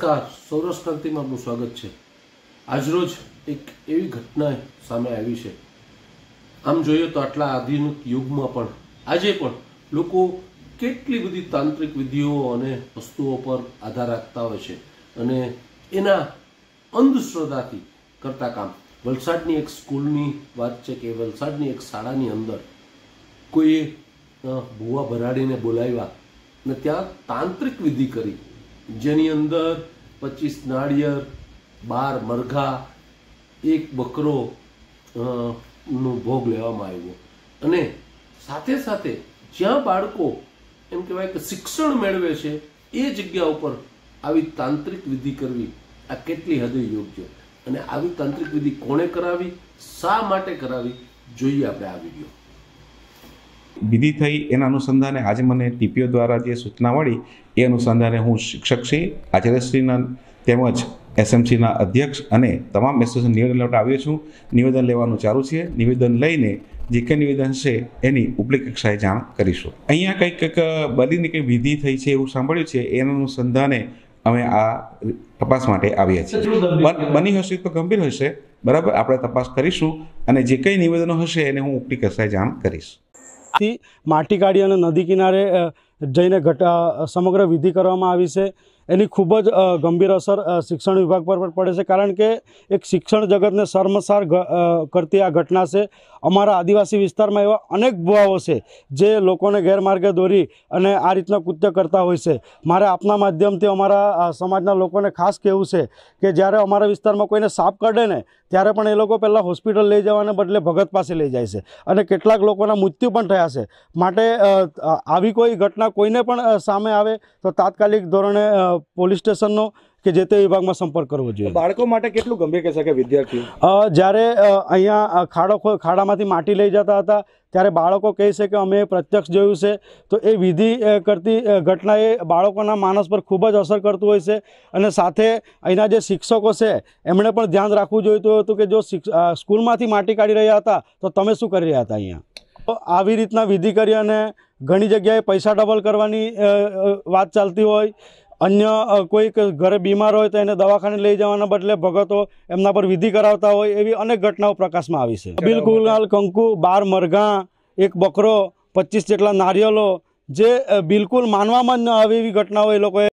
નમસ્કાર સૌરાષ્ટ્ર ક્રાંતિમાં આપનું સ્વાગત છે આજરોજ એક એવી ઘટના સામે આવી છે આમ જોઈએ તો આટલા આધુનિક યુગમાં પણ આજે પણ લોકો કેટલી બધી તાંત્રિક વિધિઓ અને વસ્તુઓ પર આધાર રાખતા હોય છે અને એના અંધશ્રદ્ધાથી કરતા કામ વલસાડની એક સ્કૂલની વાત છે કે વલસાડની એક શાળાની અંદર કોઈએ ભૂવા ભરાડીને બોલાવ્યા અને ત્યાં તાંત્રિક વિધિ કરી જેની અંદર પચીસ નાળિયેર બાર મરઘા એક બકરો નો ભોગ લેવામાં આવ્યો અને સાથે સાથે જ્યાં બાળકો એમ કહેવાય કે શિક્ષણ મેળવે છે એ જગ્યા ઉપર આવી તાંત્રિક વિધિ કરવી આ કેટલી હદે યોગ્ય અને આવી તાંત્રિક વિધિ કોણે કરાવી શા માટે કરાવી જોઈએ આપણે આ વિડીયો વિધિ થઈ એના અનુસંધાને આજે મને ટીપીઓ દ્વારા જે સૂચના મળી એ અનુસંધાને હું શિક્ષકશ્રી આચાર્યશ્રીના તેમજ એસએમસીના અધ્યક્ષ અને તમામ એસોસિએશન નિવેદન લેવા આવ્યો છું નિવેદન લેવાનું ચાલુ છે નિવેદન લઈને જે કંઈ નિવેદન છે એની ઉપલી કક્ષાએ જાણ કરીશું અહીંયા કંઈક કંઈક બલીની કંઈ વિધિ થઈ છે એવું સાંભળ્યું છે એના અનુસંધાને અમે આ તપાસ માટે આવ્યા છીએ બની હશે તો ગંભીર હશે બરાબર આપણે તપાસ કરીશું અને જે કંઈ નિવેદનો હશે એને હું ઉપલી કક્ષાએ જાણ કરીશ થી માટી કાઢી અને નદી કિનારે જઈને ઘટા સમગ્ર વિધિ કરવામાં આવી છે એની ખૂબ જ ગંભીર અસર શિક્ષણ વિભાગ પર પડે છે કારણ કે એક શિક્ષણ જગતને શર્મસાર કરતી આ ઘટના છે અમારા આદિવાસી વિસ્તારમાં એવા અનેક ભુવાઓ છે જે લોકોને ગેરમાર્ગે દોરી અને આ રીતના કૃત્ય કરતા હોય છે મારે આપના માધ્યમથી અમારા સમાજના લોકોને ખાસ કહેવું છે કે જ્યારે અમારા વિસ્તારમાં કોઈને સાપ કરડે ને ત્યારે પણ એ લોકો પહેલાં હોસ્પિટલ લઈ જવાને બદલે ભગત પાસે લઈ જાય છે અને કેટલાક લોકોના મૃત્યુ પણ થયા છે માટે આવી કોઈ ઘટના કોઈને પણ સામે આવે તો તાત્કાલિક ધોરણે પોલીસ સ્ટેશનનો કે જે તે વિભાગમાં સંપર્ક કરવો જોઈએ બાળકો માટે કેટલું ગંભીર કહેશે કે વિદ્યાર્થીઓ જ્યારે અહીંયા ખાડો ખાડામાંથી માટી લઈ જતા હતા ત્યારે બાળકો કહે છે કે અમે પ્રત્યક્ષ જોયું છે તો એ વિધિ કરતી ઘટના એ બાળકોના માણસ પર ખૂબ જ અસર કરતું હોય છે અને સાથે અહીંના જે શિક્ષકો છે એમણે પણ ધ્યાન રાખવું જોઈતું હતું કે જો સ્કૂલમાંથી માટી કાઢી રહ્યા હતા તો તમે શું કરી રહ્યા હતા અહીંયા આવી રીતના વિધિ કરી અને ઘણી જગ્યાએ પૈસા ડબલ કરવાની વાત ચાલતી હોય અન્ય કોઈક ઘરે બીમાર હોય તો એને દવાખાને લઈ જવાના બદલે ભગતો એમના પર વિધિ કરાવતા હોય એવી અનેક ઘટનાઓ પ્રકાશમાં આવી છે બિલકુલ કંકુ બાર મરઘા એક બકરો પચીસ જેટલા નારિયેલો જે બિલકુલ માનવામાં ન આવે એવી ઘટનાઓ એ લોકોએ